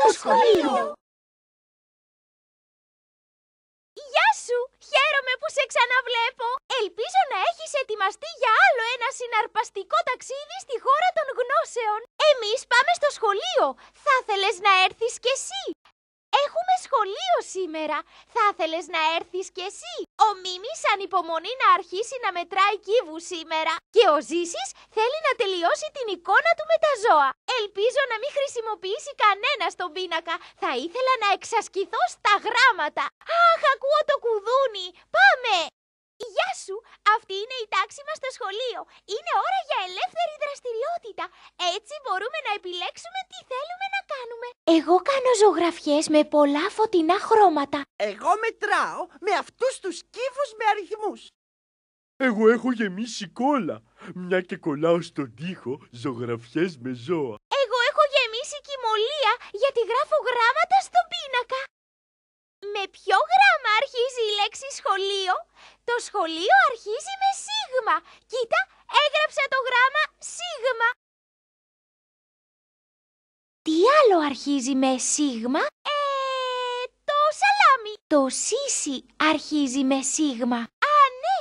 στο σχολείο. Γεια σου! Χαίρομαι που σε ξαναβλέπω. Ελπίζω να έχεις ετοιμαστεί για άλλο ένα συναρπαστικό ταξίδι στη χώρα των γνώσεων. Εμείς πάμε στο σχολείο. Θα θέλες να έρθεις κι εσύ. Έχουμε σχολείο σήμερα. Θα ήθελες να έρθεις κι εσύ. Ο Μίμης ανυπομονεί να αρχίσει να μετράει κύβου σήμερα. Και ο Ζήσης θέλει να τελειώσει την εικόνα του με τα ζώα. Ελπίζω να μην χρησιμοποιήσει κανένα τον πίνακα. Θα ήθελα να εξασκηθώ στα γράμματα. Αχ, ακούω το κουδούνι. Πάμε! Γεια σου! Αυτή είναι η τάξη μας στο σχολείο. Είναι ώρα για ελεύθερη δραστηριότητα. Έτσι μπορούμε να επιλέξουμε τι θέλουμε να κάνουμε. Εγώ κάνω ζωγραφιές με πολλά φωτεινά χρώματα. Εγώ μετράω με αυτούς τους κύβους με αριθμούς. Εγώ έχω γεμίσει κόλλα. Μια και κολλάω στον τοίχο ζωγραφιές με ζώα. Εγώ έχω γεμίσει κοιμωλία γιατί γράφω γράμματα στον πίνακα. Με ποιο γράμμα αρχίζει η λέξη σχολείο? Το σχολείο αρχίζει με σίγμα. Κοίτα, έγραψα το γράμμα σίγμα. Τι άλλο αρχίζει με σίγμα? Ε, το σαλάμι. Το σίσι αρχίζει με σίγμα. Α, ναι.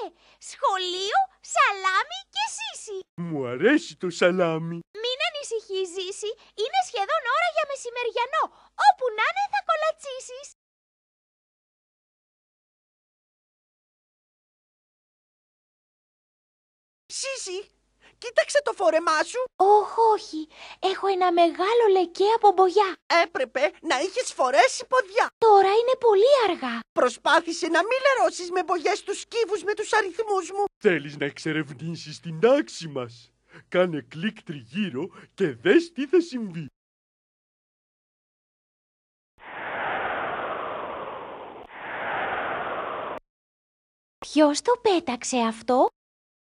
Σχολείο, σαλάμι και σίσι. Μου αρέσει το σαλάμι. Μην ανησυχείς, Ζήση. Είναι σχεδόν ώρα για μεσημεριανό. Όπου να είναι θα κολατσίσεις. Σύση, κοίταξε το φόρεμά σου. Όχι, όχι. Έχω ένα μεγάλο λεκέ από μπογιά. Έπρεπε να είχες φορέσει ποδιά. Τώρα είναι πολύ αργά. Προσπάθησε να μην λερώσεις με μπογιές τους σκύβους με τους αριθμούς μου. Θέλεις να εξερευνήσεις την άξη μας. Κάνε κλικ τριγύρω και δες τι θα συμβεί. Ποιος το πέταξε αυτό?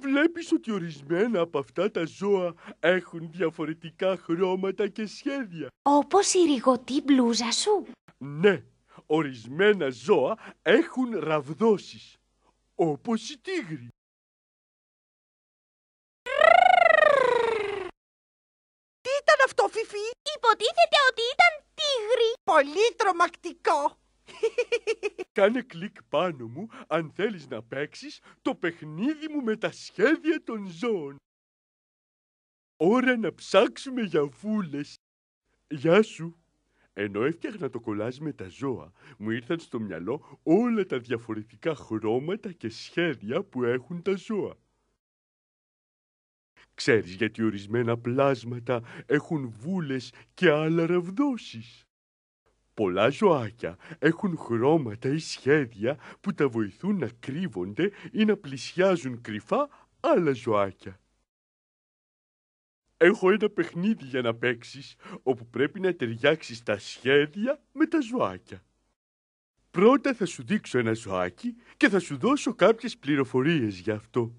Βλέπεις ότι ορισμένα από αυτά τα ζώα έχουν διαφορετικά χρώματα και σχέδια. Όπως η ρηγοτή μπλούζα σου. Ναι, ορισμένα ζώα έχουν ραβδόσεις, όπως η τίγρη. Τι ήταν αυτό, Φιφί? Υποτίθεται ότι ήταν τίγρη. Πολύ τρομακτικό. Κάνε κλικ πάνω μου αν θέλεις να παίξεις το παιχνίδι μου με τα σχέδια των ζώων. Ώρα να ψάξουμε για βούλες. Γεια σου. Ενώ έφτιαχνα το κολάζ με τα ζώα, μου ήρθαν στο μυαλό όλα τα διαφορετικά χρώματα και σχέδια που έχουν τα ζώα. Ξέρεις γιατί ορισμένα πλάσματα έχουν βούλες και άλλα ραβδόσεις. Πολλά ζωάκια έχουν χρώματα ή σχέδια που τα βοηθούν να κρύβονται ή να πλησιάζουν κρυφά άλλα ζωάκια. Έχω ένα παιχνίδι για να παίξεις, όπου πρέπει να ταιριάξεις τα σχέδια με τα ζωάκια. Πρώτα θα σου δείξω ένα ζωάκι και θα σου δώσω κάποιες πληροφορίες γι' αυτό.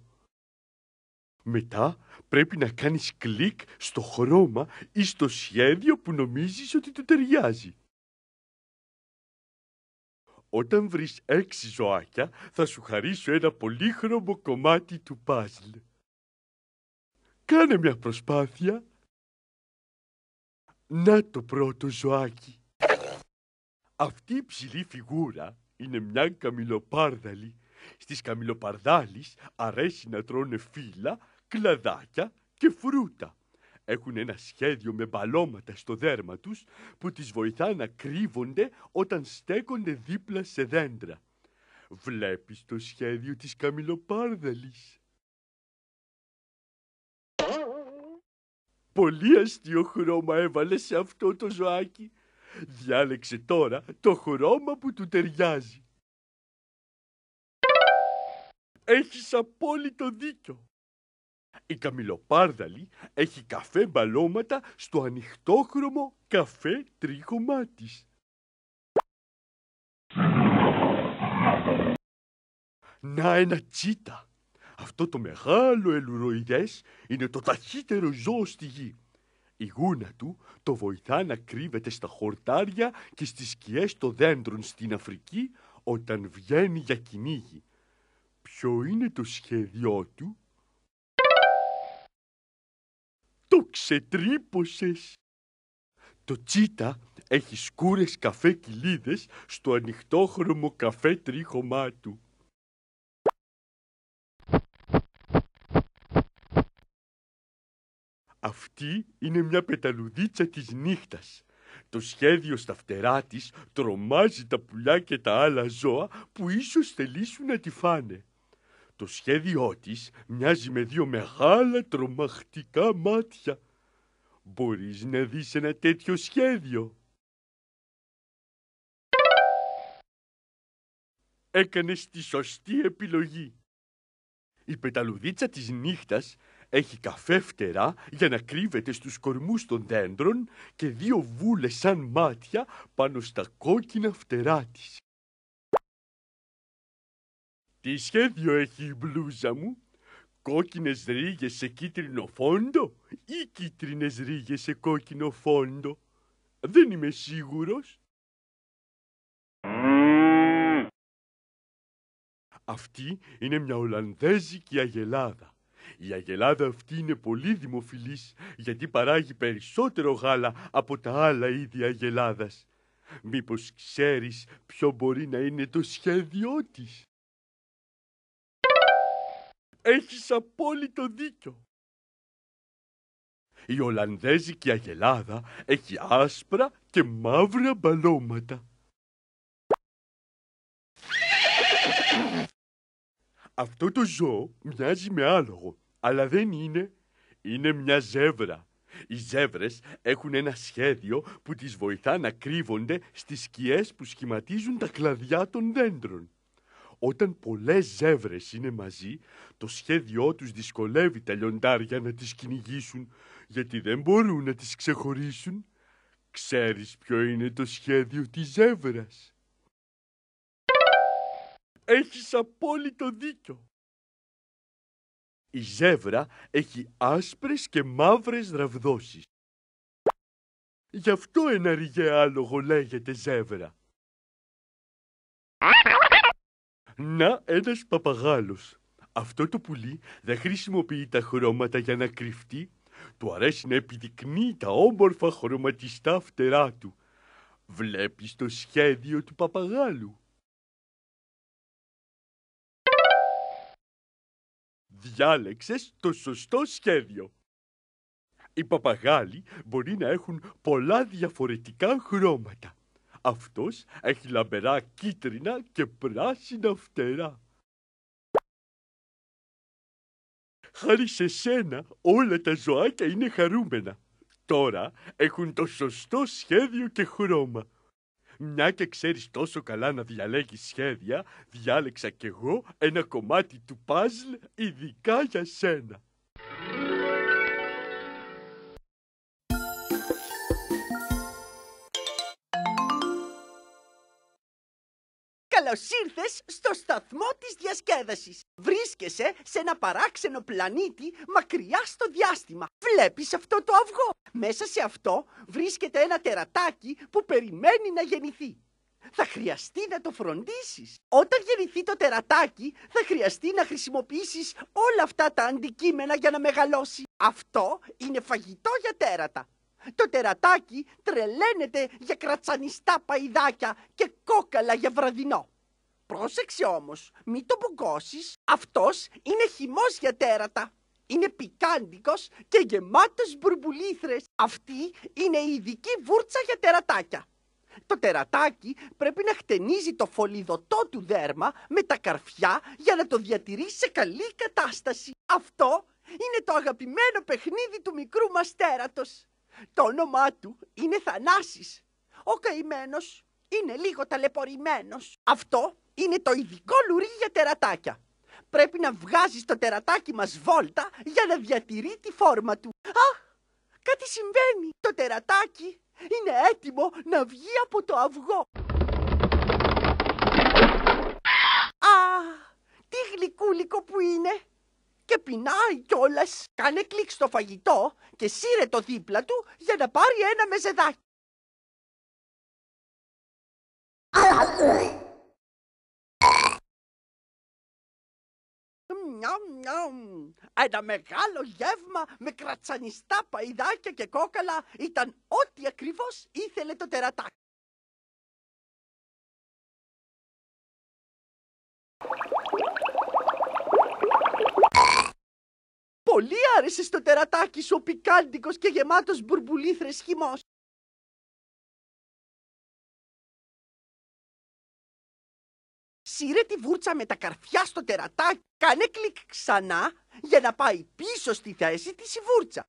Μετά πρέπει να κάνεις κλικ στο χρώμα ή στο σχέδιο που νομίζεις ότι του ταιριάζει. Όταν βρεις έξι ζωάκια, θα σου χαρίσω ένα πολύχρωμο κομμάτι του παζλ. Κάνε μια προσπάθεια. Να το πρώτο ζωάκι. Αυτή η ψηλή φιγούρα είναι μια καμιλοπάρδαλη. Στις καμιλοπαρδάλεις αρέσει να τρώνε φύλλα, κλαδάκια και φρούτα. Έχουν ένα σχέδιο με μπαλώματα στο δέρμα τους που τις βοηθά να κρύβονται όταν στέκονται δίπλα σε δέντρα. Βλέπεις το σχέδιο της καμιλοπάρδαλης. Πολύ αστείο χρώμα έβαλε σε αυτό το ζωάκι. Διάλεξε τώρα το χρώμα που του ταιριάζει. Έχεις απόλυτο δίκιο. Η καμιλοπάρδαλη έχει καφέ μπαλώματα στο ανοιχτόχρωμο καφέ τρίχωμά της. Να ένα τσίτα. Αυτό το μεγάλο ελουροειδές είναι το ταχύτερο ζώο στη γη. Η γούνα του το βοηθά να κρύβεται στα χορτάρια και στις σκιές των δέντρων στην Αφρική όταν βγαίνει για κυνήγι. Ποιο είναι το σχέδιό του? Το ξετρύπωσες. Το τσίτα έχει σκούρες καφέ κοιλίδες στο ανοιχτόχρωμο καφέ τρίχωμά του. Αυτή είναι μια πεταλουδίτσα της νύχτας. Το σχέδιο στα φτερά της τρομάζει τα πουλιά και τα άλλα ζώα που ίσως θελήσουν να τη φάνε. Το σχέδιό της μοιάζει με δύο μεγάλα τρομακτικά μάτια. Μπορείς να δεις ένα τέτοιο σχέδιο. Έκανες τη σωστή επιλογή. Η πεταλουδίτσα της νύχτας έχει καφέ φτερά για να κρύβεται στους κορμούς των δέντρων και δύο βούλες σαν μάτια πάνω στα κόκκινα φτερά της. Τι σχέδιο έχει η μπλούζα μου. Κόκκινες ρίγες σε κίτρινο φόντο ή κίτρινες ρίγες σε κόκκινο φόντο. Δεν είμαι σίγουρος. Mm. Αυτή είναι μια Ολλανδέζικη αγελάδα. Η αγελάδα αυτή είναι αυτη δημοφιλής γιατί παράγει περισσότερο γάλα από τα άλλα είδη αγελάδας. Μήπως ξέρεις ποιο μπορεί να είναι το σχέδιό της έχει απόλυτο δίκιο. Η Ολλανδέζικη αγελάδα έχει άσπρα και μαύρα μπαλώματα. Αυτό το ζώο μοιάζει με άλογο, αλλά δεν είναι. Είναι μια ζεύρα. Οι ζεύρες έχουν ένα σχέδιο που τις βοηθά να κρύβονται στις σκιές που σχηματίζουν τα κλαδιά των δέντρων. Όταν πολλές ζεύρες είναι μαζί, το σχέδιό τους δυσκολεύει τα λιοντάρια να τις κυνηγήσουν, γιατί δεν μπορούν να τις ξεχωρίσουν. Ξέρεις ποιο είναι το σχέδιο της ζεύρας. Έχεις απόλυτο δίκιο. Η ζεύρα έχει άσπρες και μαύρες ραβδόσεις. Γι' αυτό ένα ριγέ άλογο λέγεται ζεύρα. Να ένας παπαγάλος Αυτό το πουλί δεν χρησιμοποιεί τα χρώματα για να κρυφτεί. Του αρέσει να επιδεικνύει τα όμορφα χρωματιστά φτερά του. Βλέπεις το σχέδιο του παπαγάλου. Διάλεξες το σωστό σχέδιο. Οι παπαγάλοι μπορεί να έχουν πολλά διαφορετικά χρώματα. Αυτός έχει λαμπερά κίτρινα και πράσινα φτερά. Χάρη σε σένα όλα τα ζωάκια είναι χαρούμενα. Τώρα έχουν το σωστό σχέδιο και χρώμα. Μια και ξέρεις τόσο καλά να διαλέγεις σχέδια, διάλεξα κι εγώ ένα κομμάτι του παζλ ειδικά για σένα. Καλώ στο σταθμό της διασκέδασης. Βρίσκεσαι σε ένα παράξενο πλανήτη μακριά στο διάστημα. Βλέπεις αυτό το αυγό. Μέσα σε αυτό βρίσκεται ένα τερατάκι που περιμένει να γεννηθεί. Θα χρειαστεί να το φροντίσεις. Όταν γεννηθεί το τερατάκι θα χρειαστεί να χρησιμοποιήσεις όλα αυτά τα αντικείμενα για να μεγαλώσει. Αυτό είναι φαγητό για τέρατα. Το τερατάκι τρελαίνεται για κρατσανιστά παϊδάκια και κόκαλα για βραδινό. Πρόσεξε όμως, μην το μπουγκώσεις. Αυτός είναι χυμός για τέρατα. Είναι πικάντικος και γεμάτος μπουρμπουλήθρες. Αυτή είναι η ειδική βούρτσα για τερατάκια. Το τερατάκι πρέπει να χτενίζει το φολιδωτό του δέρμα με τα καρφιά για να το διατηρήσει σε καλή κατάσταση. Αυτό είναι το αγαπημένο παιχνίδι του μικρού μας τέρατος. Το όνομά του είναι Θανάσης. Ο καημένος είναι λίγο ταλαιπωρημένος. Αυτό είναι το ειδικό λουρί για τερατάκια. Πρέπει να βγάζεις το τερατάκι μας βόλτα για να διατηρεί τη φόρμα του. Α! κάτι συμβαίνει. Το τερατάκι είναι έτοιμο να βγει από το αυγό. Α, τι γλυκούλικο που είναι. Και πεινάει κιόλας. Κάνε κλικ στο φαγητό και σύρε το δίπλα του για να πάρει ένα μεζεδάκι. νιαμ, νιαμ. Ένα μεγάλο γεύμα με κρατσανιστά παϊδάκια και κόκαλα ήταν ό,τι ακριβώς ήθελε το τερατάκι. Πολύ άρεσε στο τερατάκι σου ο πικάντικος και γεμάτος μπουρμπουλήθρες χυμός. σύρε τη βούρτσα με τα καρφιά στο τερατάκι, κάνε κλικ ξανά για να πάει πίσω στη θέση της η βούρτσα.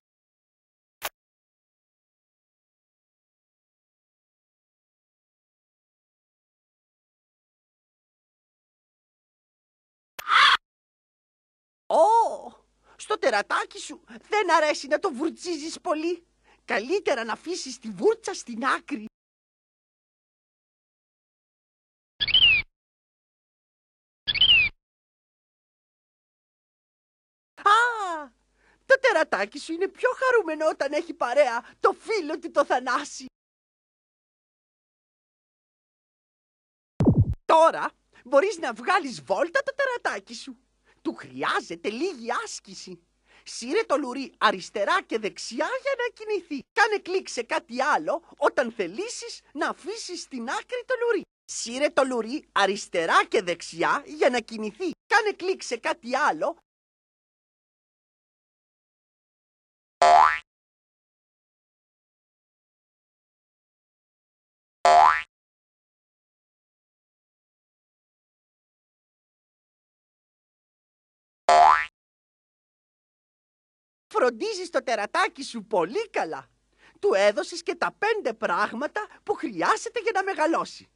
Ω, στο τερατάκι σου δεν αρέσει να το βουρτσίζεις πολύ. Καλύτερα να αφήσεις τη βούρτσα στην άκρη. γατάκι σου είναι πιο χαρούμενο όταν έχει παρέα το φίλο του το Θανάση. Τώρα μπορείς να βγάλεις βόλτα το ταρατάκι σου. Του χρειάζεται λίγη άσκηση. Σύρε το λουρί αριστερά και δεξιά για να κινηθεί. Κάνε κλικ σε κάτι άλλο όταν θελήσεις να αφήσεις την άκρη το λουρί. Σύρε το λουρί αριστερά και δεξιά για να κινηθεί. Κάνε κλικ σε κάτι άλλο φροντίζεις το τερατάκι σου πολύ καλά. Του έδωσες και τα πέντε πράγματα που χρειάζεται για να μεγαλώσει.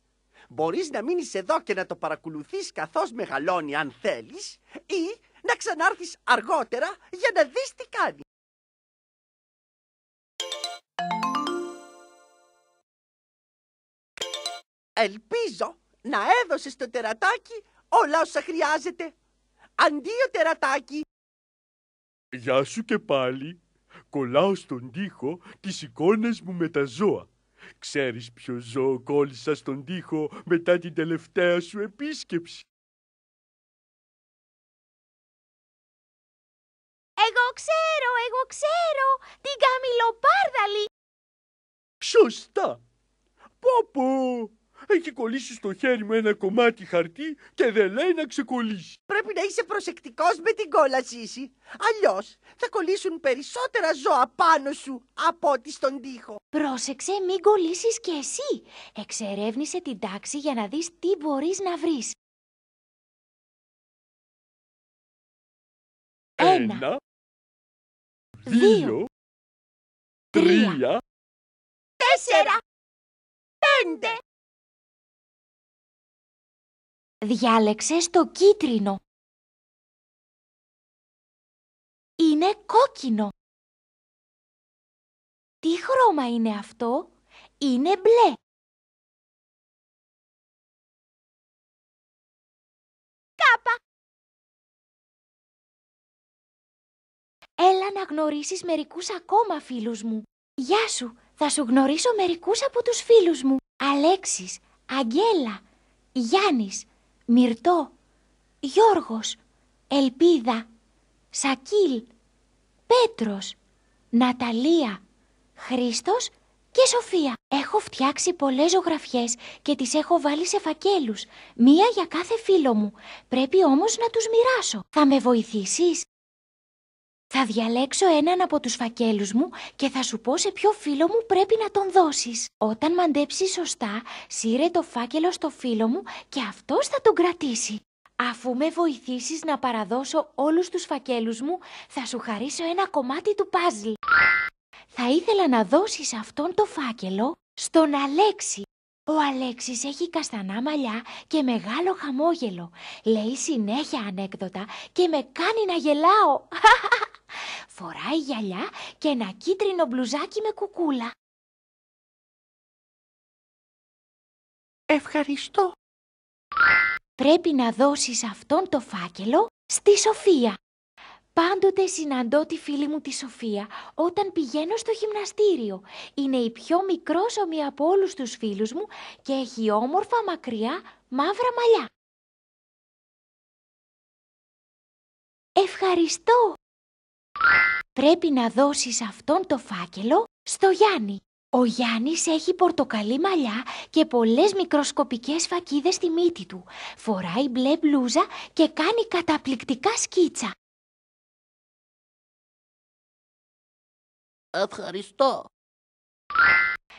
Μπορείς να μείνεις εδώ και να το παρακολουθείς καθώς μεγαλώνει αν θέλεις ή να ξανάρθεις αργότερα για να δεις τι κάνει. Ελπίζω να έδωσες το τερατάκι όλα όσα χρειάζεται. Αντίο τερατάκι! Γεια σου και πάλι. Κολλάω στον τοίχο τις εικόνες μου με τα ζώα. Ξέρεις ποιο ζώο κόλλησα στον τοίχο μετά την τελευταία σου επίσκεψη. Εγώ ξέρω, εγώ ξέρω, την καμιλοπάρδαλη. Σωστά. Πω πω. Έχει κολλήσει στο χέρι μου ένα κομμάτι χαρτί και δεν λέει να ξεκολλήσει. Πρέπει να είσαι προσεκτικός με την κόλασή Αλλιώς θα κολλήσουν περισσότερα ζώα πάνω σου από ότι στον τοίχο. Πρόσεξε, μην κολλήσεις κι εσύ. Εξερεύνησε την τάξη για να δεις τι μπορείς να βρεις. Ένα, δύο, τρία, τέσσερα, πέντε. Διάλεξες το κίτρινο. Είναι κόκκινο. Τι χρώμα είναι αυτό? Είναι μπλε. Κάπα. Έλα να γνωρίσεις μερικούς ακόμα φίλους μου. Γεια σου, θα σου γνωρίσω μερικούς από τους φίλους μου. Αλέξης, Αγγέλα, Γιάννης, Μυρτό, Γιώργος, Ελπίδα, Σακίλ, Πέτρος, Ναταλία, Χρήστος και Σοφία. Έχω φτιάξει πολλές ζωγραφιές και τις έχω βάλει σε φακέλους, μία για κάθε φίλο μου. Πρέπει όμως να τους μοιράσω. Θα με βοηθήσεις? Θα διαλέξω έναν από τους φακέλους μου και θα σου πω σε ποιο φίλο μου πρέπει να τον δώσεις. Όταν μαντέψεις σωστά, σύρε το φάκελο στο φίλο μου και αυτός θα τον κρατήσει. Αφού με βοηθήσεις να παραδώσω όλους τους φακέλους μου, θα σου χαρίσω ένα κομμάτι του παζλ. Θα ήθελα να δώσεις αυτόν το φάκελο στον Αλέξη. Ο Αλέξης έχει καστανά μαλλιά και μεγάλο χαμόγελο. Λέει συνέχεια ανέκδοτα και με κάνει να γελάω. Φοράει γυαλιά και ένα κίτρινο μπλουζάκι με κουκούλα. Ευχαριστώ. Πρέπει να δώσεις αυτόν το φάκελο στη Σοφία. Πάντοτε συναντώ τη φίλη μου τη Σοφία όταν πηγαίνω στο γυμναστήριο. Είναι η πιο μικρόσωμη από όλους τους φίλους μου και έχει όμορφα μακριά μαύρα μαλλιά. Ευχαριστώ! Πρέπει να δώσεις αυτόν το φάκελο στο Γιάννη. Ο Γιάννης έχει πορτοκαλί μαλλιά και πολλές μικροσκοπικές φακίδες στη μύτη του. Φοράει μπλε μπλούζα και κάνει καταπληκτικά σκίτσα. Ευχαριστώ.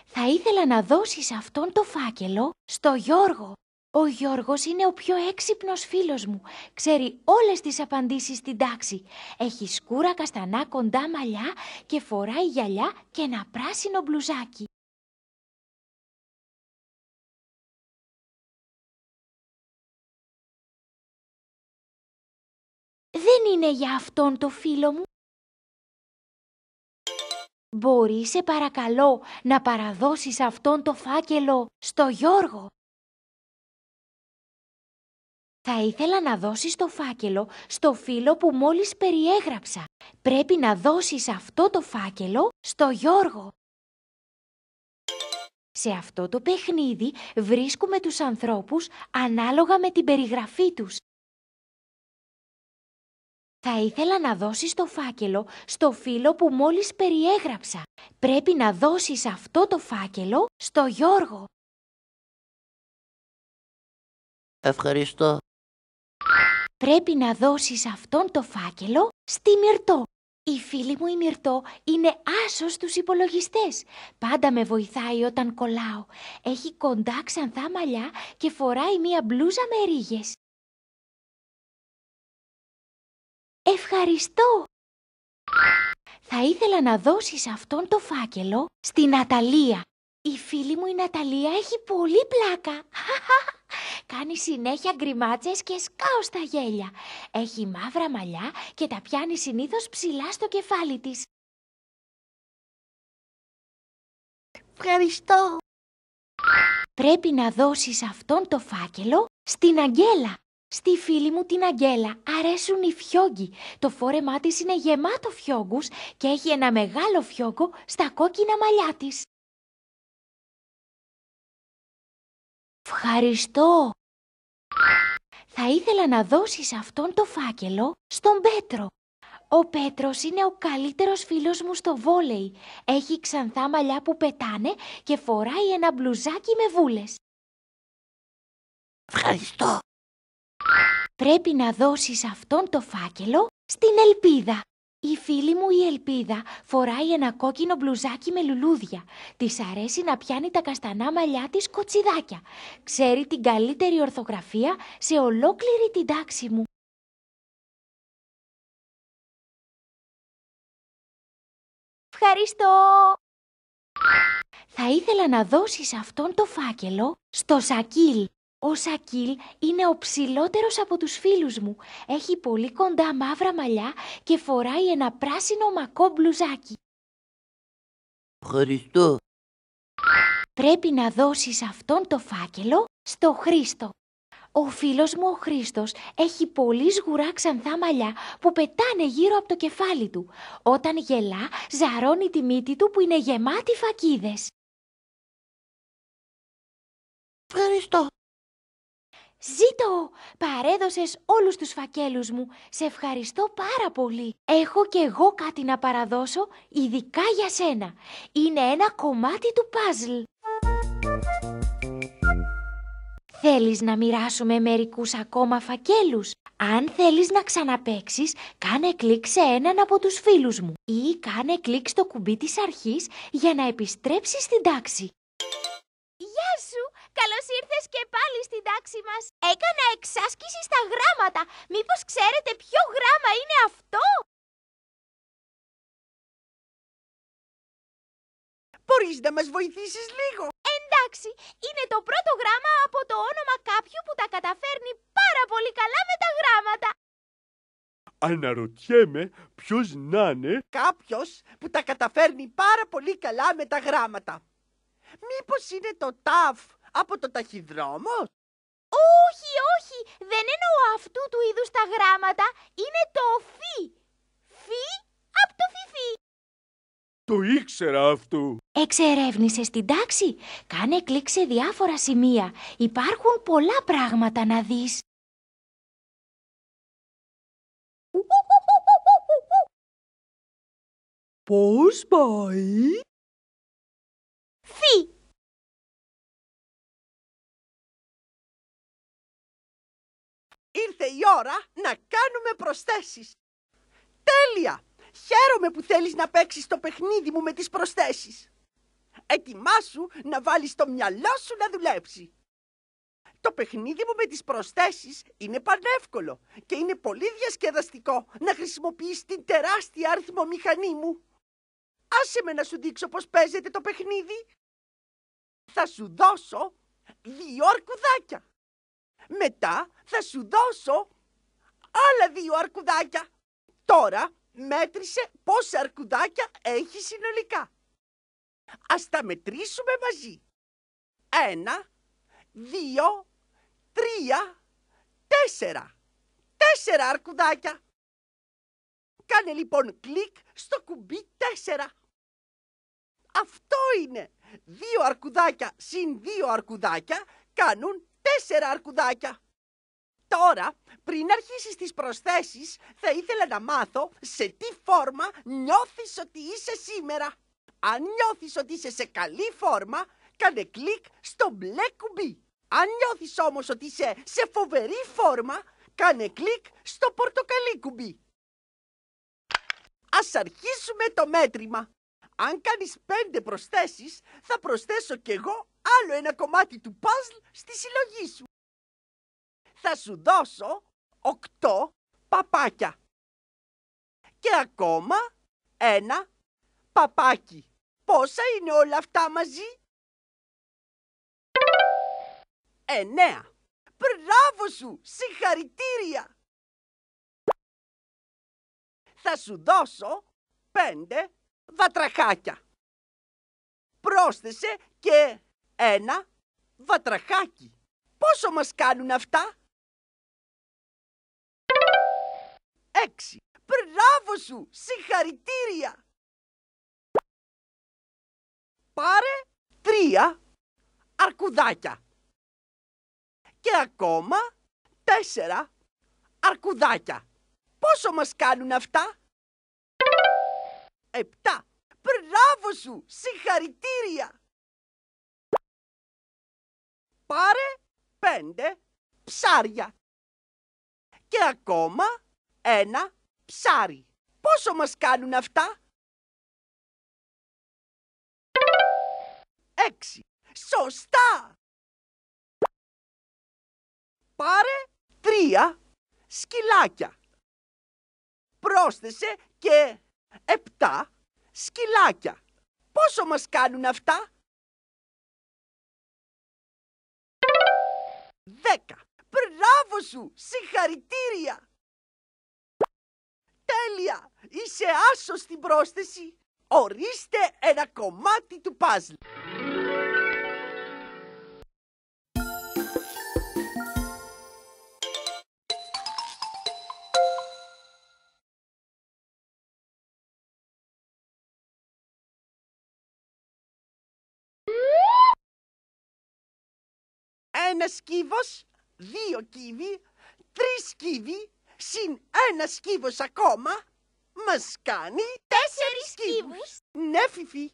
Θα ήθελα να δώσεις αυτόν το φάκελο στο Γιώργο. Ο Γιώργος είναι ο πιο έξυπνος φίλος μου. Ξέρει όλες τις απαντήσεις στην τάξη. Έχει σκούρα καστανά κοντά μαλλιά και φοράει γυαλιά και ένα πράσινο μπλουζάκι. Δεν είναι για αυτόν το φίλο μου. Μπορεί, σε παρακαλώ, να παραδώσεις αυτόν το φάκελο στο Γιώργο. Θα ήθελα να δώσεις το φάκελο στο φίλο που μόλις περιέγραψα. Πρέπει να δώσεις αυτό το φάκελο στο Γιώργο. Σε αυτό το παιχνίδι βρίσκουμε τους ανθρώπους ανάλογα με την περιγραφή τους. Θα ήθελα να δώσεις το φάκελο στο φίλο που μόλις περιέγραψα. Πρέπει να δώσεις αυτό το φάκελο στο Γιώργο. Ευχαριστώ πρέπει να δώσεις αυτόν το φάκελο στη Μυρτό. Η φίλη μου η Μυρτό είναι άσος στους υπολογιστές. Πάντα με βοηθάει όταν κολλάω. Έχει κοντά ξανθά μαλλιά και φοράει μία μπλούζα με ρίγες. Ευχαριστώ! Θα ήθελα να δώσεις αυτόν το φάκελο στην Αταλία. Η φίλη μου η Ναταλία έχει πολύ πλάκα. Κάνει συνέχεια γκριμάτσες και σκάω στα γέλια. Έχει μαύρα μαλλιά και τα πιάνει συνήθως ψηλά στο κεφάλι της. Ευχαριστώ. Πρέπει να δώσεις αυτόν το φάκελο στην Αγγέλα. Στη φίλη μου την Αγγέλα αρέσουν οι φιόγκοι. Το φόρεμά της είναι γεμάτο φιόγκους και έχει ένα μεγάλο φιόγκο στα κόκκινα μαλλιά της. Ευχαριστώ. Θα ήθελα να δώσεις αυτόν το φάκελο στον Πέτρο. Ο Πέτρος είναι ο καλύτερος φίλος μου στο βόλεϊ. Έχει ξανθά μαλλιά που πετάνε και φοράει ένα μπλουζάκι με βούλες. Ευχαριστώ. Πρέπει να δώσεις αυτόν το φάκελο στην Ελπίδα. Η φίλη μου η Ελπίδα φοράει ένα κόκκινο μπλουζάκι με λουλούδια. Της αρέσει να πιάνει τα καστανά μαλλιά της κοτσιδάκια. Ξέρει την καλύτερη ορθογραφία σε ολόκληρη την τάξη μου. Ευχαριστώ! Θα ήθελα να δώσεις αυτόν το φάκελο στο Σακίλ. Ο Σακίλ είναι ο ψηλότερος από τους φίλους μου. Έχει πολύ κοντά μαύρα μαλλιά και φοράει ένα πράσινο μακό μπλουζάκι. Ευχαριστώ. Πρέπει να δώσεις αυτόν το φάκελο στο Χρήστο. Ο φίλος μου ο Χρήστος έχει πολύ σγουρά ξανθά μαλλιά που πετάνε γύρω από το κεφάλι του. Όταν γελά, ζαρώνει τη μύτη του που είναι γεμάτη φακίδες. Ευχαριστώ. Ζήτω! Παρέδωσες όλους τους φακέλους μου. Σε ευχαριστώ πάρα πολύ. Έχω και εγώ κάτι να παραδώσω, ειδικά για σένα. Είναι ένα κομμάτι του παζλ. Θέλεις να μοιράσουμε μερικούς ακόμα φακέλους. Αν θέλεις να ξαναπέξεις, κάνε κλικ σε έναν από τους φίλους μου ή κάνε κλικ στο κουμπί της αρχής για να επιστρέψεις στην τάξη. Γεια σου! Καλώς ήρθες και πάλι στην τάξη μας Έκανα εξάσκηση στα γράμματα. Μήπως ξέρετε ποιο γράμμα είναι αυτό? Μπορείς να μας βοηθήσεις λίγο. Εντάξει, είναι το πρώτο γράμμα από το όνομα κάποιου που τα καταφέρνει πάρα πολύ καλά με τα γράμματα. Αναρωτιέμαι ποιος να είναι. Κάποιος που τα καταφέρνει πάρα πολύ καλά με τα γράμματα. Μήπως είναι το ταφ από το ταχυδρόμο. Όχι, όχι, δεν εννοώ αυτού του είδους τα γράμματα, είναι το φι. Φι από το φιφί. Το ήξερα αυτού. Εξερεύνησες την τάξη. Κάνε κλικ σε διάφορα σημεία. Υπάρχουν πολλά πράγματα να δεις. Πώς πάει? Φι. ήρθε η ώρα να κάνουμε προσθέσεις. Τέλεια! Χαίρομαι που θέλεις να παίξεις το παιχνίδι μου με τις προσθέσεις. Ετοιμάσου να βάλεις το μυαλό σου να δουλέψει. Το παιχνίδι μου με τις προσθέσεις είναι πανεύκολο και είναι πολύ διασκεδαστικό να χρησιμοποιείς την τεράστια μηχανή μου. Άσε με να σου δείξω πώς παίζεται το παιχνίδι. Θα σου δώσω δύο αρκουδάκια. Μετά θα σου δώσω άλλα δύο αρκουδάκια. Τώρα μέτρησε πόσα αρκουδάκια έχει συνολικά. Ας τα μετρήσουμε μαζί. Ένα, δύο, τρία, τέσσερα. Τέσσερα αρκουδάκια. Κάνε λοιπόν κλικ στο κουμπί τέσσερα. Αυτό είναι. Δύο αρκουδάκια συν δύο αρκουδάκια κάνουν τέσσερα αρκουδάκια. Τώρα, πριν αρχίσεις τις προσθέσεις, θα ήθελα να μάθω σε τι φόρμα νιώθεις ότι είσαι σήμερα. Αν νιώθεις ότι είσαι σε καλή φόρμα, κάνε κλικ στο μπλε κουμπί. Αν νιώθεις όμως ότι είσαι σε φοβερή φόρμα, κάνε κλικ στο πορτοκαλί κουμπί. Ας αρχίσουμε το μέτρημα. Αν κάνεις πέντε προσθέσεις, θα προσθέσω κι εγώ άλλο ένα κομμάτι του παζλ στη συλλογή σου. Θα σου δώσω οκτώ παπάκια. Και ακόμα ένα παπάκι. Πόσα είναι όλα αυτά μαζί? Εννέα. Μπράβο σου! Συγχαρητήρια! Θα σου δώσω πέντε βατραχάκια. Πρόσθεσε και ένα βατραχάκι. Πόσο μας κάνουν αυτά? Έξι. Μπράβο σου! Συγχαρητήρια! Πάρε τρία αρκουδάκια. Και ακόμα τέσσερα αρκουδάκια. Πόσο μας κάνουν αυτά? Επτά. Μπράβο σου! Συγχαρητήρια! πάρε πέντε ψάρια. Και ακόμα ένα ψάρι. Πόσο μας κάνουν αυτά? Έξι. Σωστά! Πάρε τρία σκυλάκια. Πρόσθεσε και επτά σκυλάκια. Πόσο μας κάνουν αυτά? Δέκα. Μπράβο σου! Συγχαρητήρια! Τέλεια! Είσαι άσος στην πρόσθεση. Ορίστε ένα κομμάτι του παζλ. ένα σκύβος, δύο κύβοι, τρεις κύβοι, συν ένα σκύβος ακόμα, μας κάνει τέσσερις σκύβου! Ναι, Φιφί.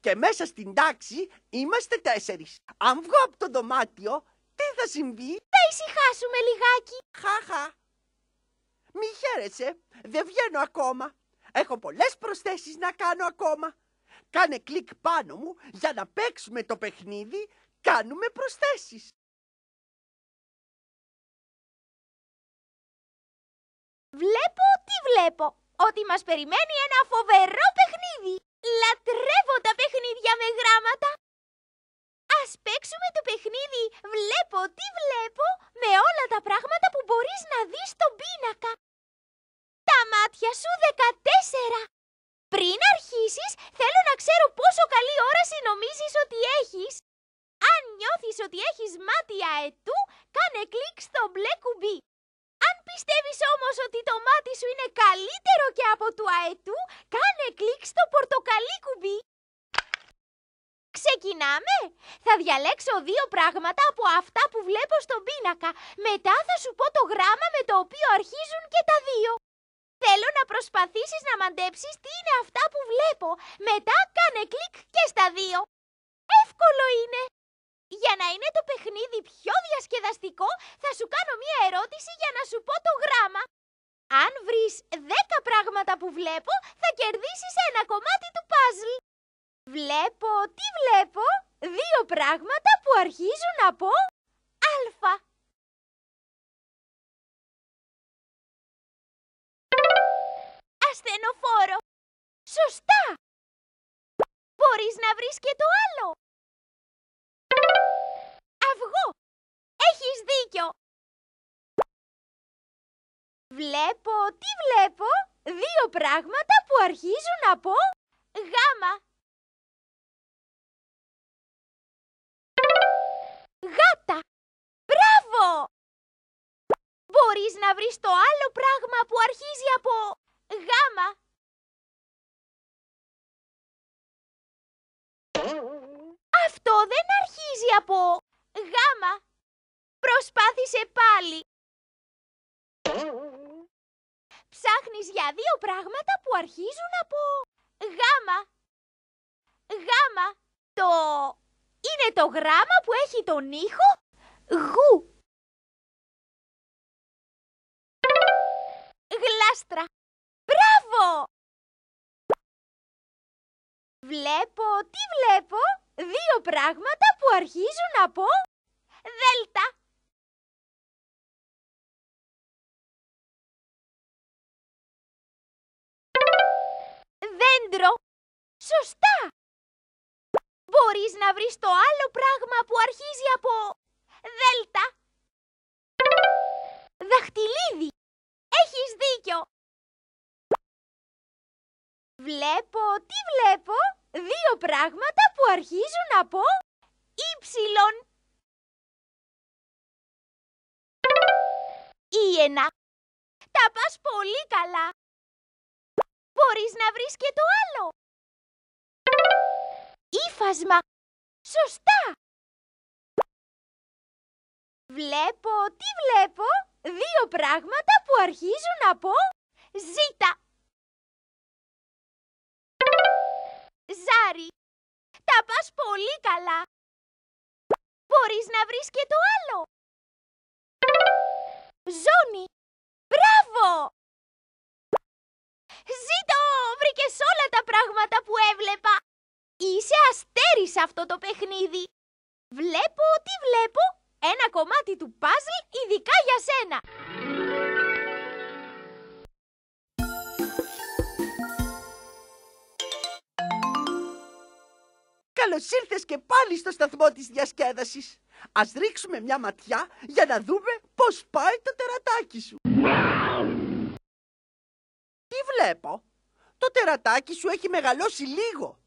Και μέσα στην τάξη είμαστε τέσσερις. Αν βγω από το δωμάτιο, τι θα συμβεί. Θα ησυχάσουμε λιγάκι. Χαχα. Μη χαίρεσαι, δεν βγαίνω ακόμα. Έχω πολλές προσθέσεις να κάνω ακόμα. Κάνε κλικ πάνω μου για να παίξουμε το παιχνίδι, κάνουμε προσθέσεις. Βλέπω τι βλέπω. Ότι μας περιμένει ένα φοβερό παιχνίδι. Λατρεύω τα παιχνίδια με γράμματα. Ας παίξουμε το παιχνίδι «Βλέπω τι βλέπω» με όλα τα πράγματα που μπορείς να δεις στον πίνακα. Τα μάτια σου 14. Πριν αρχίσεις, θέλω να ξέρω πόσο καλή όραση νομίζεις ότι έχεις. Αν νιώθεις ότι έχεις μάτια ετού, κάνε κλικ στο μπλε κουμπί πιστεύεις όμως ότι το μάτι σου είναι καλύτερο και από του αετού, κάνε κλικ στο πορτοκαλί κουμπί. Ξεκινάμε! Θα διαλέξω δύο πράγματα από αυτά που βλέπω στον πίνακα. Μετά θα σου πω το γράμμα με το οποίο αρχίζουν και τα δύο. Θέλω να προσπαθήσεις να μαντέψεις τι είναι αυτά που βλέπω. Μετά κάνε κλικ και στα δύο. Εύκολο είναι! Για να είναι το παιχνίδι πιο διασκεδαστικό, θα σου κάνω μία ερώτηση για να σου πω το γράμμα. Αν βρεις 10 πράγματα που βλέπω, θα κερδίσεις ένα κομμάτι του παζλ. Βλέπω, τι βλέπω, δύο πράγματα που αρχίζουν από α. Ασθενοφόρο. Σωστά. Μπορείς να βρεις και το άλλο αυγό. Έχεις δίκιο. Βλέπω, τι βλέπω, δύο πράγματα που αρχίζουν από γάμα. Γάτα. Μπράβο! Μπορείς να βρεις το άλλο πράγμα που αρχίζει από γάμα. Αυτό δεν αρχίζει από Γάμα, προσπάθησε πάλι. Ψάχνεις για δύο πράγματα που αρχίζουν από γάμα. Γάμα, το είναι το γράμμα που έχει τον ήχο γου. Γλάστρα. Μπράβο! Βλέπω, τι βλέπω, δύο πράγματα που αρχίζουν από δέλτα. Δέντρο. Σωστά. Μπορείς να βρεις το άλλο πράγμα που αρχίζει από δέλτα. Δαχτυλίδι. Έχεις δίκιο. Βλέπω, τι βλέπω, δύο πράγματα που αρχίζουν από ύψιλον. ένα. Τα πας πολύ καλά. Μπορείς να βρεις και το άλλο. Ήφασμα. Σωστά. Βλέπω, τι βλέπω, δύο πράγματα που αρχίζουν από ζήτα. Ζάρι, τα πας πολύ καλά. Μπορείς να βρεις και το άλλο. Ζώνη! Μπράβο! Ζήτω! Βρήκες όλα τα πράγματα που έβλεπα! Είσαι αστέρι σε αυτό το παιχνίδι! Βλέπω, τι βλέπω! Ένα κομμάτι του παζλ ειδικά για σένα! Καλώς ήρθες και πάλι στο σταθμό της διασκέδασης ας ρίξουμε μια ματιά για να δούμε πώς πάει το τερατάκι σου. Τι βλέπω. Το τερατάκι σου έχει μεγαλώσει λίγο.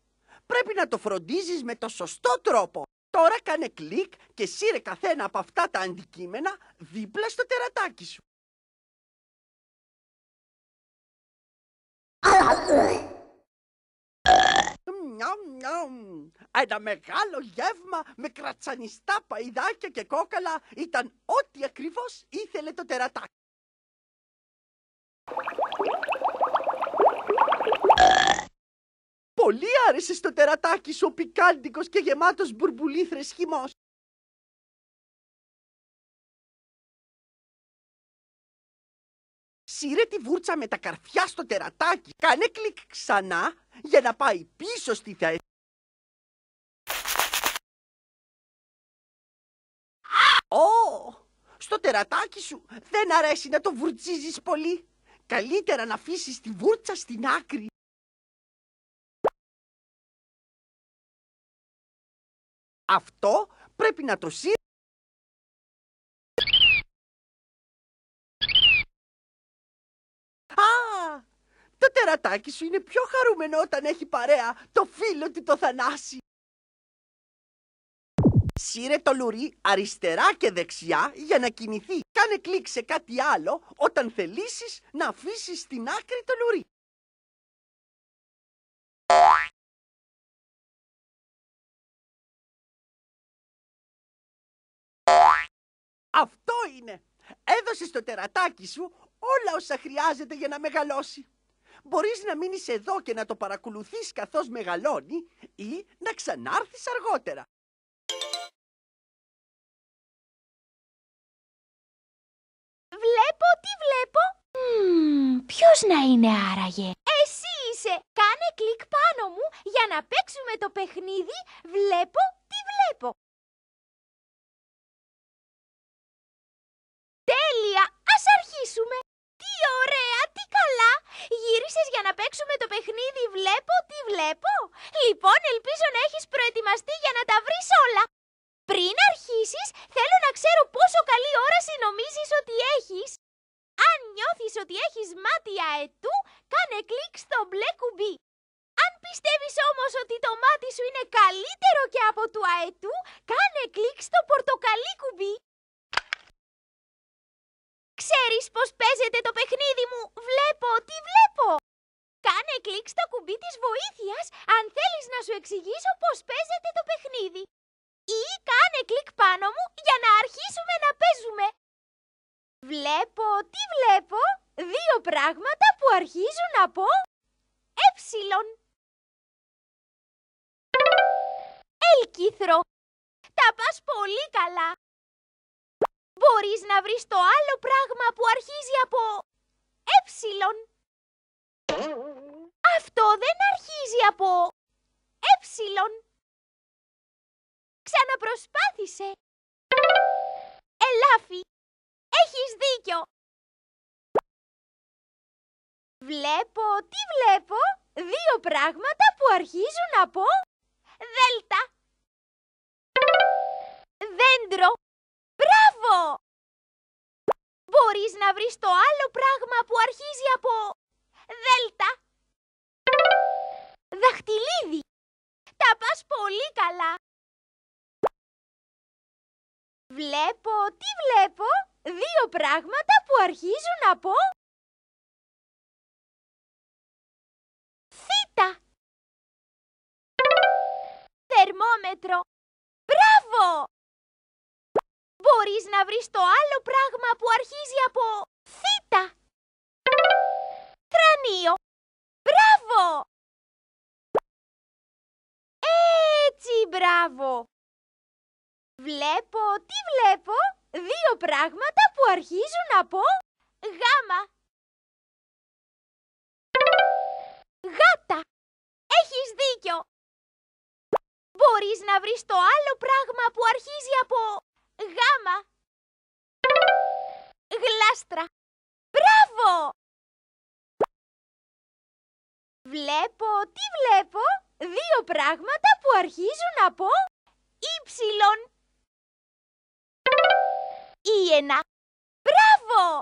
Πρέπει να το φροντίζεις με το σωστό τρόπο. Τώρα κάνε κλικ και σύρε καθένα από αυτά τα αντικείμενα δίπλα στο τερατάκι σου νιαμ, νιαμ. Ένα μεγάλο γεύμα με κρατσανιστά παϊδάκια και κόκαλα ήταν ό,τι ακριβώς ήθελε το τερατάκι. Πολύ άρεσε στο τερατάκι σου ο πικάντικος και γεμάτος μπουρμπουλήθρες χυμός. σύρε τη βούρτσα με τα καρφιά στο τερατάκι. Κάνε κλικ ξανά για να πάει πίσω στη θέση. Ω, στο τερατάκι σου δεν αρέσει να το βουρτσίζεις πολύ. Καλύτερα να αφήσεις τη βούρτσα στην άκρη. Αυτό πρέπει να το σύρει. Το τερατάκι σου είναι πιο χαρούμενο όταν έχει παρέα το φίλο του το Θανάση. Σύρε το λουρί αριστερά και δεξιά για να κινηθεί. Κάνε κλικ σε κάτι άλλο όταν θελήσεις να αφήσεις στην άκρη το λουρί. Αυτό είναι. Έδωσε στο τερατάκι σου όλα όσα χρειάζεται για να μεγαλώσει μπορείς να μείνεις εδώ και να το παρακολουθείς καθώς μεγαλώνει ή να ξανάρθεις αργότερα. Βλέπω, τι βλέπω. Mm, ποιος να είναι άραγε. Εσύ είσαι. Κάνε κλικ πάνω μου για να παίξουμε το παιχνίδι Βλέπω, τι βλέπω. Τέλεια, ας αρχίσουμε. Τι ωραία καλά! Γύρισες για να παίξουμε το παιχνίδι «Βλέπω τι βλέπω». Λοιπόν, ελπίζω να έχεις προετοιμαστεί για να τα βρεις όλα. Πριν αρχίσεις, θέλω να ξέρω πόσο καλή όραση νομίζεις ότι έχεις. Αν νιώθεις ότι έχεις μάτι αετού, κάνε κλικ στο μπλε κουμπί. Αν πιστεύεις όμως ότι το μάτι σου είναι καλύτερο και από του αετού, κάνε κλικ στο πορτοκαλί κουμπί πώς παίζετε το παιχνίδι μου. Βλέπω, τι βλέπω. Κάνε κλικ στο κουμπί της βοήθειας αν θέλεις να σου εξηγήσω πώς παίζεται το παιχνίδι. Ή κάνε κλικ πάνω μου για να αρχίσουμε να παίζουμε. Βλέπω, τι βλέπω, δύο πράγματα που αρχίζουν από Ε, Ελκύθρο. Τα πας πολύ καλά μπορείς να βρεις το άλλο πράγμα που αρχίζει από Ε. Αυτό δεν αρχίζει από Ε. Ξαναπροσπάθησε. Ελάφι, έχεις δίκιο. Βλέπω, τι βλέπω, δύο πράγματα που αρχίζουν από δέλτα. Δέντρο. Μπράβο! Μπορείς να βρεις το άλλο πράγμα που αρχίζει από... Δέλτα. Δαχτυλίδι. Τα πας πολύ καλά. Βλέπω, τι βλέπω, δύο πράγματα που αρχίζουν από... Θήτα. Θερμόμετρο. Μπράβο! μπορείς να βρεις το άλλο πράγμα που αρχίζει από θήτα. Θρανίο. Μπράβο! Έτσι, μπράβο. Βλέπω, τι βλέπω, δύο πράγματα που αρχίζουν από γάμα. Γάτα. Έχεις δίκιο. Μπορείς να βρεις το άλλο πράγμα που αρχίζει από γάμα, γλάστρα. Μπράβο! Βλέπω, τι βλέπω, δύο πράγματα που αρχίζουν από ύψιλον. ένα. Μπράβο!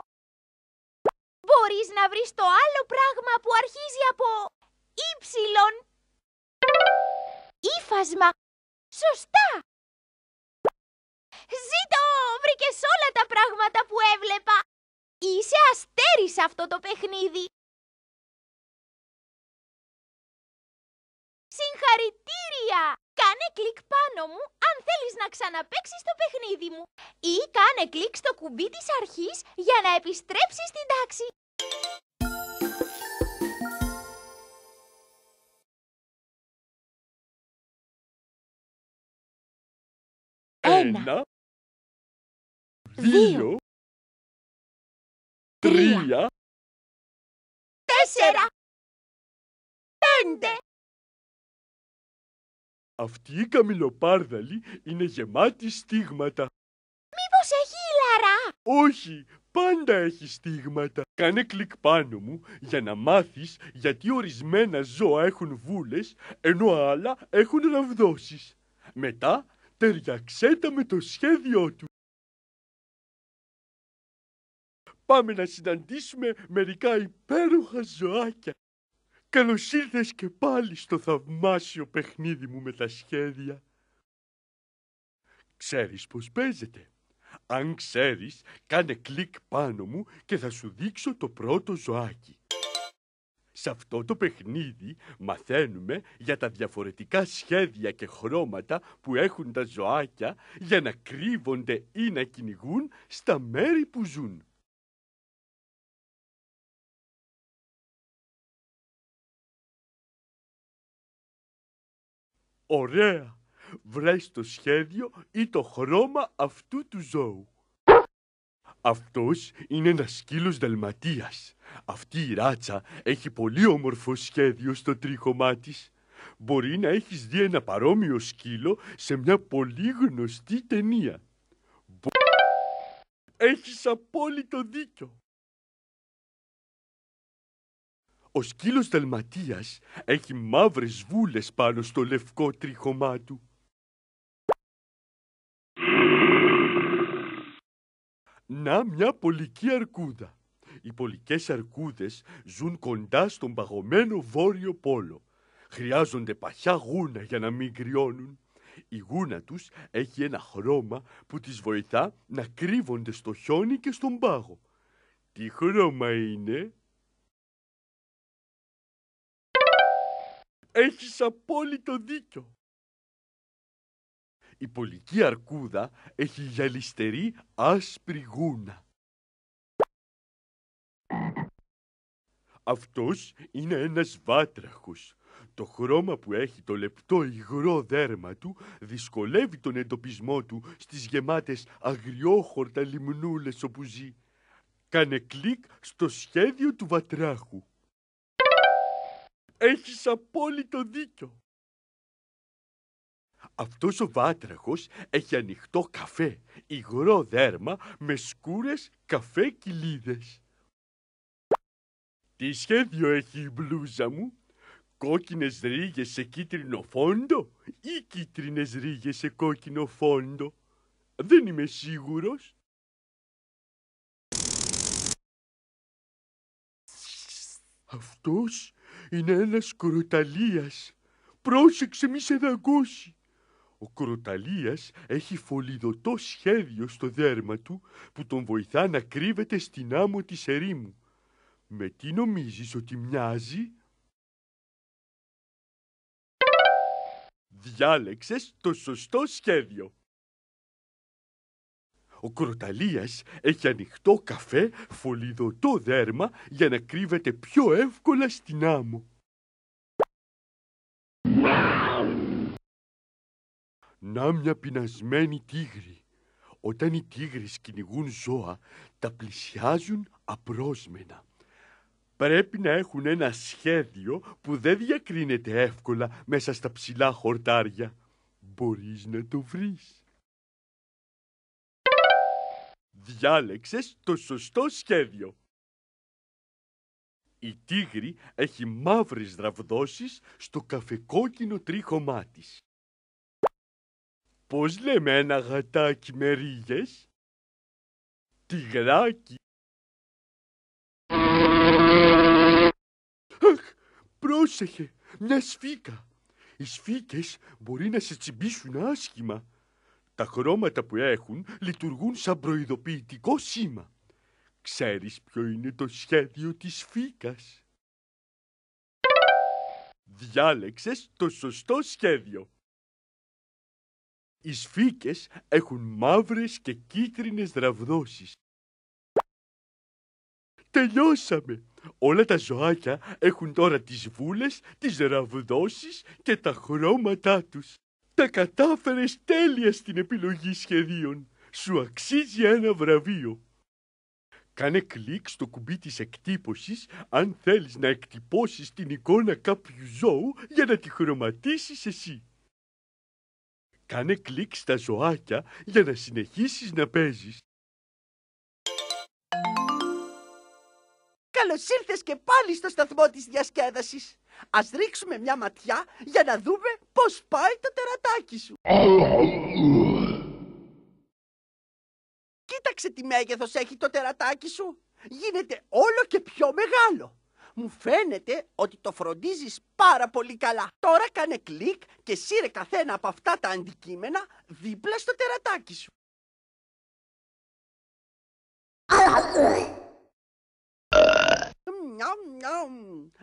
Μπορείς να βρεις το άλλο πράγμα που αρχίζει από ύψιλον. Ήφασμα. Σωστά! Ζήτω! Βρήκες όλα τα πράγματα που έβλεπα! Είσαι αστέρι αυτό το παιχνίδι! Συγχαρητήρια! Κάνε κλικ πάνω μου αν θέλεις να ξαναπέξεις το παιχνίδι μου ή κάνε κλικ στο κουμπί της αρχής για να επιστρέψεις στην τάξη. Ένα, δύο, τρία, τέσσερα, πέντε. Αυτή η καμιλοπάρδαλη είναι γεμάτη στίγματα. Μήπως έχει ηλαρά? Όχι, πάντα έχει στίγματα. Κάνε κλικ πάνω μου για να μάθεις γιατί ορισμένα ζώα έχουν βούλες ενώ άλλα έχουν ραβδόσεις. Μετά ταιριαξέ τα με το σχέδιό του. Πάμε να συναντήσουμε μερικά υπέροχα ζωάκια. Καλώς ήρθες και πάλι στο θαυμάσιο παιχνίδι μου με τα σχέδια. Ξέρεις πω παίζεται. Αν ξέρεις, κάνε κλικ πάνω μου και θα σου δείξω το πρώτο ζωάκι. Σε αυτό το παιχνίδι μαθαίνουμε για τα διαφορετικά σχέδια και χρώματα που έχουν τα ζωάκια για να κρύβονται ή να κυνηγούν στα μέρη που ζουν. Ωραία! Βρες το σχέδιο ή το χρώμα αυτού του ζώου. Αυτός είναι ένας σκύλος δαλματίας. Αυτή η ράτσα έχει πολύ όμορφο σχέδιο στο τρίχωμά της. Μπορεί να έχεις δει ένα παρόμοιο σκύλο σε μια πολύ γνωστή ταινία. Έχεις απόλυτο δίκιο. Ο σκύλος Δαλματίας έχει μαύρες βούλες πάνω στο λευκό τρίχωμά του. Να μια πολική αρκούδα. Οι πολικές αρκούδες ζουν κοντά στον παγωμένο βόρειο πόλο. Χρειάζονται παχιά γούνα για να μην κρυώνουν. Η γούνα τους έχει ένα χρώμα που τις βοηθά να κρύβονται στο χιόνι και στον πάγο. Τι χρώμα είναι? Έχεις απόλυτο δίκιο. Η πολική αρκούδα έχει γυαλιστερή άσπρη γούνα. Αυτός είναι ένας βάτραχος. Το χρώμα που έχει το λεπτό υγρό δέρμα του δυσκολεύει τον εντοπισμό του στις γεμάτες αγριόχορτα λιμνούλες όπου ζει. Κάνε κλικ στο σχέδιο του βατράχου. Έχεις απόλυτο δίκιο. Αυτός ο βάτραχος έχει ανοιχτό καφέ, υγρό δέρμα με σκούρες καφέ κοιλίδες. Τι σχέδιο έχει η μπλούζα μου, κόκκινες ρίγες σε κίτρινο φόντο ή κίτρινες ρίγες σε κόκκινο φόντο. Δεν είμαι σίγουρος. Αυτός είναι ένας κροταλίας. Πρόσεξε μη σε δαγκώσει. Ο Κροταλίας έχει φολιδωτό σχέδιο στο δέρμα του που τον βοηθά να κρύβεται στην άμμο της ερήμου. Με τι νομίζεις ότι μοιάζει? Διάλεξες το σωστό σχέδιο. Ο Κροταλίας έχει ανοιχτό καφέ φωλιδωτό δέρμα για να κρύβεται πιο εύκολα στην άμμο. Να μια πεινασμένη τίγρη. Όταν οι τίγρες κυνηγούν ζώα, τα πλησιάζουν απρόσμενα. Πρέπει να έχουν ένα σχέδιο που δεν διακρίνεται εύκολα μέσα στα ψηλά χορτάρια. Μπορείς να το βρεις. Διάλεξες το σωστό σχέδιο. Η τίγρη έχει μαύρες δραβδόσεις στο καφεκόκκινο τρίχωμά της. Πώς λέμε ένα γατάκι με ρίγες? Τιγράκι. Αχ, πρόσεχε, μια σφίκα. Οι σφίκες μπορεί να σε τσιμπήσουν άσχημα. Τα χρώματα που έχουν λειτουργούν σαν προειδοποιητικό σήμα. Ξέρεις ποιο είναι το σχέδιο της φύκας. Διάλεξες το σωστό σχέδιο. Οι σφίκες έχουν μαύρες και κίτρινες ραβδόσεις. Τελειώσαμε! Όλα τα ζωάκια έχουν τώρα τις βούλες, τις ραβδόσεις και τα χρώματά τους. Τα κατάφερες τέλεια στην επιλογή σχεδίων. Σου αξίζει ένα βραβείο. Κάνε κλικ στο κουμπί της εκτύπωσης αν θέλεις να εκτυπώσεις την εικόνα κάποιου ζώου για να τη χρωματίσεις εσύ. Κάνε κλικ στα ζωάκια για να συνεχίσεις να παίζεις. Καλώς ήρθες και πάλι στο σταθμό της διασκέδασης. Ας ρίξουμε μια ματιά για να δούμε πώς πάει το τερατάκι σου. Κοίταξε τι μέγεθος έχει το τερατάκι σου. Γίνεται όλο και πιο μεγάλο. Μου φαίνεται ότι το φροντίζεις πάρα πολύ καλά. Τώρα κάνε κλικ και σύρε καθένα από αυτά τα αντικείμενα δίπλα στο τερατάκι σου νιαμ,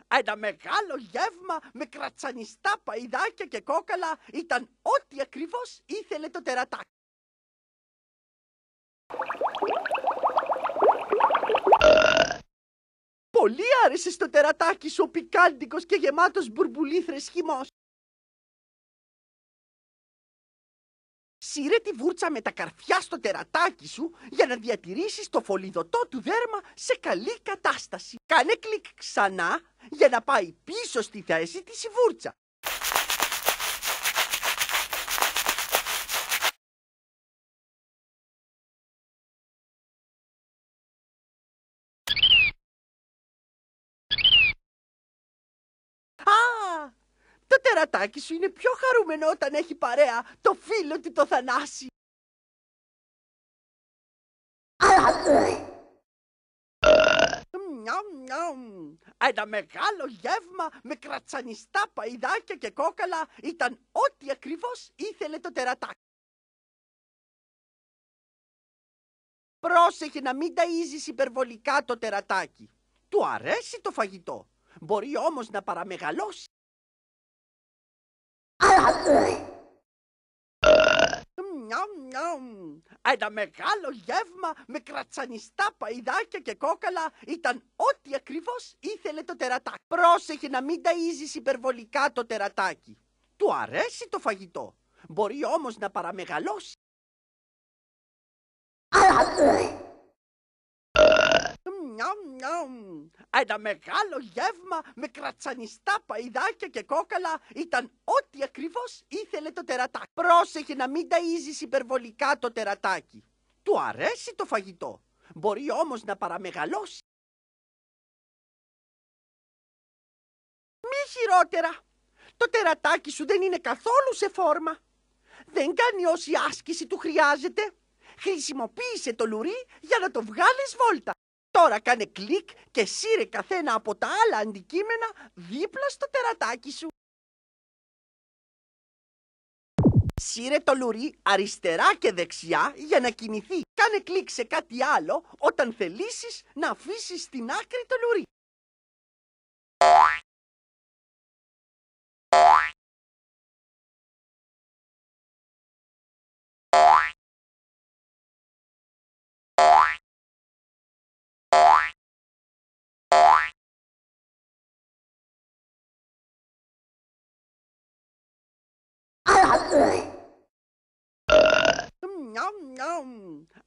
Ένα μεγάλο γεύμα με κρατσανιστά παϊδάκια και κόκαλα ήταν ό,τι ακριβώς ήθελε το τερατάκι. Πολύ άρεσε στο τερατάκι σου ο πικάντικος και γεμάτος μπουρμπουλήθρες χυμός. σύρε τη βούρτσα με τα καρφιά στο τερατάκι σου για να διατηρήσεις το φολιδωτό του δέρμα σε καλή κατάσταση. Κάνε κλικ ξανά για να πάει πίσω στη θέση της η βούρτσα. Το τερατάκι σου είναι πιο χαρούμενο όταν έχει παρέα το φίλο του το Θανάση. Ένα μεγάλο γεύμα με κρατσανιστά παϊδάκια και κόκαλα ήταν ό,τι ακριβώς ήθελε το τερατάκι. Πρόσεχε να μην ταΐζεις υπερβολικά το τερατάκι. Του αρέσει το φαγητό. Μπορεί όμως να παραμεγαλώσει. Ένα μεγάλο γεύμα με κρατσανιστά παϊδάκια και κόκαλα ήταν ό,τι ακριβώς ήθελε το τερατάκι. Πρόσεχε να μην ταΐζεις υπερβολικά το τερατάκι. Του αρέσει το φαγητό. Μπορεί όμως να παραμεγαλώσει νιαμ, Ένα μεγάλο γεύμα με κρατσανιστά παϊδάκια και κόκαλα ήταν ό,τι ακριβώς ήθελε το τερατάκι. Πρόσεχε να μην ταΐζεις υπερβολικά το τερατάκι. Του αρέσει το φαγητό. Μπορεί όμως να παραμεγαλώσει. Μη χειρότερα. Το τερατάκι σου δεν είναι καθόλου σε φόρμα. Δεν κάνει όση άσκηση του χρειάζεται. Χρησιμοποίησε το λουρί για να το βγάλεις βόλτα. Τώρα κάνε κλικ και σύρε καθένα από τα άλλα αντικείμενα δίπλα στο τερατάκι σου. Σύρε το λουρί αριστερά και δεξιά για να κινηθεί. Κάνε κλικ σε κάτι άλλο όταν θελήσεις να αφήσεις την άκρη το λουρί.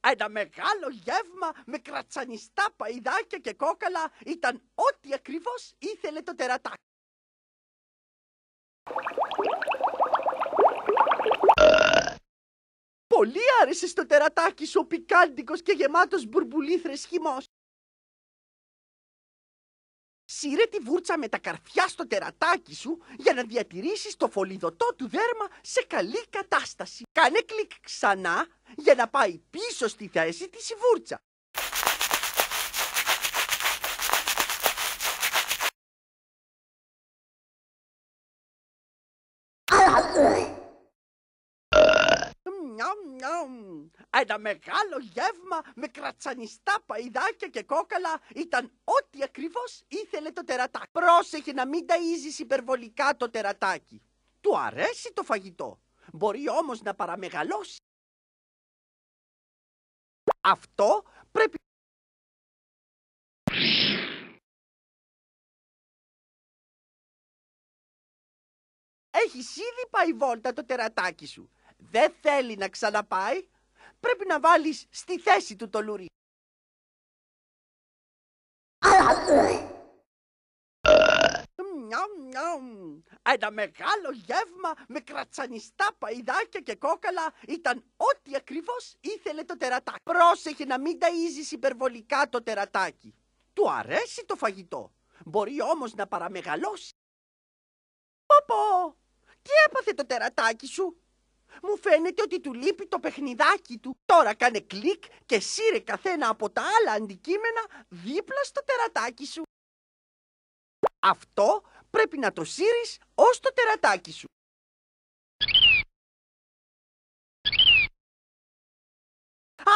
Ένα μεγάλο γεύμα με κρατσανιστά παϊδάκια και κόκαλα ήταν ό,τι ακριβώς ήθελε το τερατάκι. Πολύ άρεσε στο τερατάκι σου ο πικάντικος και γεμάτος μπουρμπουλήθρες χυμός σύρε τη βούρτσα με τα καρφιά στο τερατάκι σου για να διατηρήσεις το φολιδωτό του δέρμα σε καλή κατάσταση. Κάνε κλικ ξανά για να πάει πίσω στη θέση της η βούρτσα. Ένα μεγάλο γεύμα με κρατσανιστά παϊδάκια και κόκαλα ήταν ό,τι ακριβώς ήθελε το τερατάκι. Πρόσεχε να μην ταΐζεις υπερβολικά το τερατάκι. Του αρέσει το φαγητό. Μπορεί όμως να παραμεγαλώσει. Αυτό πρέπει... Έχεις ήδη πάει βόλτα το τερατάκι σου δεν θέλει να ξαναπάει, πρέπει να βάλεις στη θέση του το λουρί. Ένα μεγάλο γεύμα με κρατσανιστά παϊδάκια και κόκαλα ήταν ό,τι ακριβώς ήθελε το τερατάκι. Πρόσεχε να μην ταΐζεις υπερβολικά το τερατάκι. Του αρέσει το φαγητό. Μπορεί όμως να παραμεγαλώσει. Πόπο, τι έπαθε το τερατάκι σου. Μου φαίνεται ότι του λείπει το παιχνιδάκι του. Τώρα κάνε κλικ και σύρε καθένα από τα άλλα αντικείμενα δίπλα στο τερατάκι σου. Αυτό πρέπει να το σύρεις ως το τερατάκι σου. Α,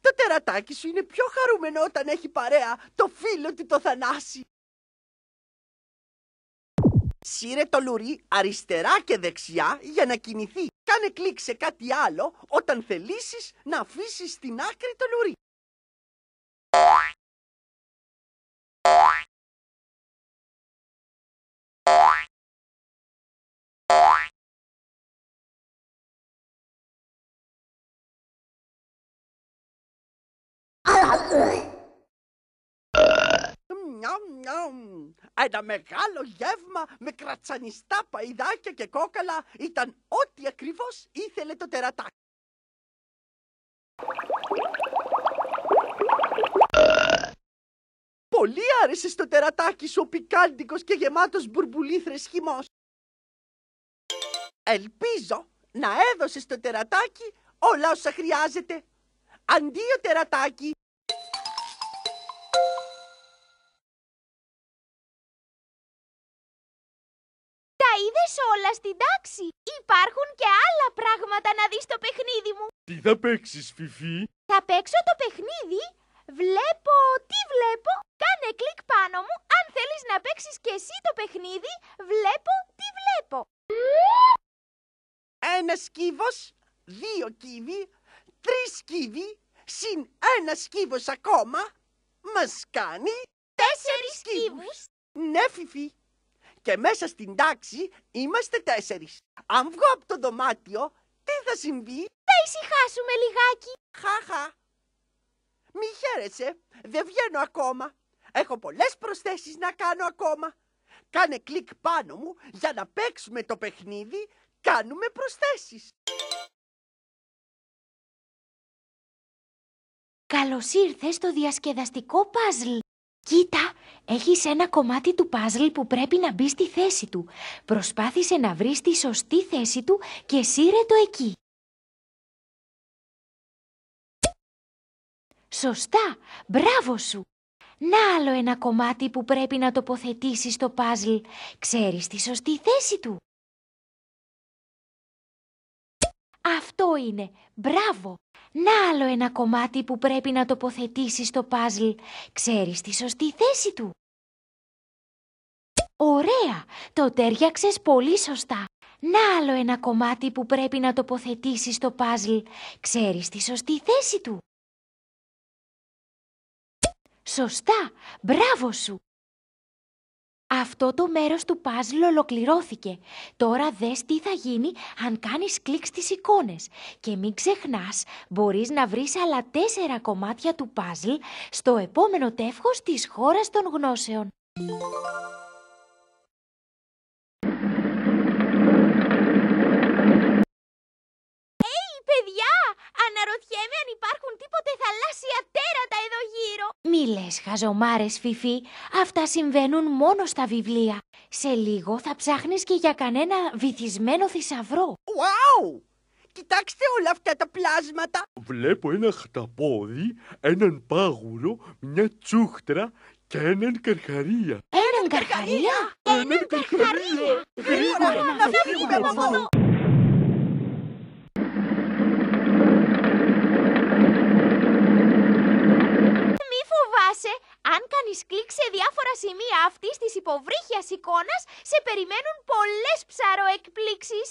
το τερατάκι σου είναι πιο χαρούμενο όταν έχει παρέα το φίλο του το Θανάση. Σύρε το λουρί αριστερά και δεξιά για να κινηθεί. Κάνε κλικ σε κάτι άλλο όταν θελήσεις να αφήσεις την άκρη το λουρί. Ένα μεγάλο γεύμα με κρατσανιστά παϊδάκια και κόκαλα ήταν ό,τι ακριβώς ήθελε το τερατάκι. Πολύ άρεσε στο τερατάκι σου ο πικάντικος και γεμάτος μπουρμπουλήθρες χυμός. Ελπίζω να έδωσες στο τερατάκι όλα όσα χρειάζεται. Αντίο τερατάκι! όλα στην τάξη. Υπάρχουν και άλλα πράγματα να δεις το παιχνίδι μου. Τι θα παίξεις, Φιφί? Θα παίξω το παιχνίδι. Βλέπω, τι βλέπω. Κάνε κλικ πάνω μου αν θέλεις να παίξεις και εσύ το παιχνίδι. Βλέπω, τι βλέπω. Ένας σκύβος, δύο κύβοι, τρεις κύβοι, συν ένα σκύβος ακόμα, μας κάνει... Τέσσερις, σκύβους. Ναι, Φιφί και μέσα στην τάξη είμαστε τέσσερις. Αν βγω από το δωμάτιο, τι θα συμβεί. Θα ησυχάσουμε λιγάκι. Χαχα. Μη χαίρεσαι, δεν βγαίνω ακόμα. Έχω πολλές προσθέσεις να κάνω ακόμα. Κάνε κλικ πάνω μου για να παίξουμε το παιχνίδι. Κάνουμε προσθέσεις. Καλώς ήρθες στο διασκεδαστικό παζλ. Κοίτα, έχεις ένα κομμάτι του παζλ που πρέπει να μπει στη θέση του. Προσπάθησε να βρεις τη σωστή θέση του και σύρε το εκεί. Σωστά, μπράβο σου! Να άλλο ένα κομμάτι που πρέπει να τοποθετήσεις στο παζλ. Ξέρεις τη σωστή θέση του. Αυτό είναι. Μπράβο! Να άλλο ένα κομμάτι που πρέπει να τοποθετήσεις στο παζλ. Ξέρεις τη σωστή θέση του. Ωραία! Το τέριαξες πολύ σωστά. Να άλλο ένα κομμάτι που πρέπει να τοποθετήσεις στο παζλ. Ξέρεις τη σωστή θέση του. Σωστά! Μπράβο σου! Αυτό το μέρος του παζλ ολοκληρώθηκε. Τώρα δες τι θα γίνει αν κάνεις κλικ στις εικόνες. Και μην ξεχνάς, μπορείς να βρεις άλλα τέσσερα κομμάτια του παζλ στο επόμενο τεύχος της χώρας των γνώσεων. Hey, παιδιά! Αναρωτιέμαι αν υπάρχουν τίποτε θαλάσσια τέρατα εδώ γύρω. Μη λες χαζομάρες, Φιφί. Αυτά συμβαίνουν μόνο στα βιβλία. Σε λίγο θα ψάχνεις και για κανένα βυθισμένο θησαυρό. Wow! Κοιτάξτε όλα αυτά τα πλάσματα. Βλέπω ένα χταπόδι, έναν πάγουλο, μια τσούχτρα και έναν καρχαρία. Έναν καρχαρία! Έναν καρχαρία! Γρήγορα να φύγουμε από εδώ! αν κάνεις κλικ σε διάφορα σημεία αυτής της υποβρύχιας εικόνας σε περιμένουν πολλές ψαροεκπλήξεις.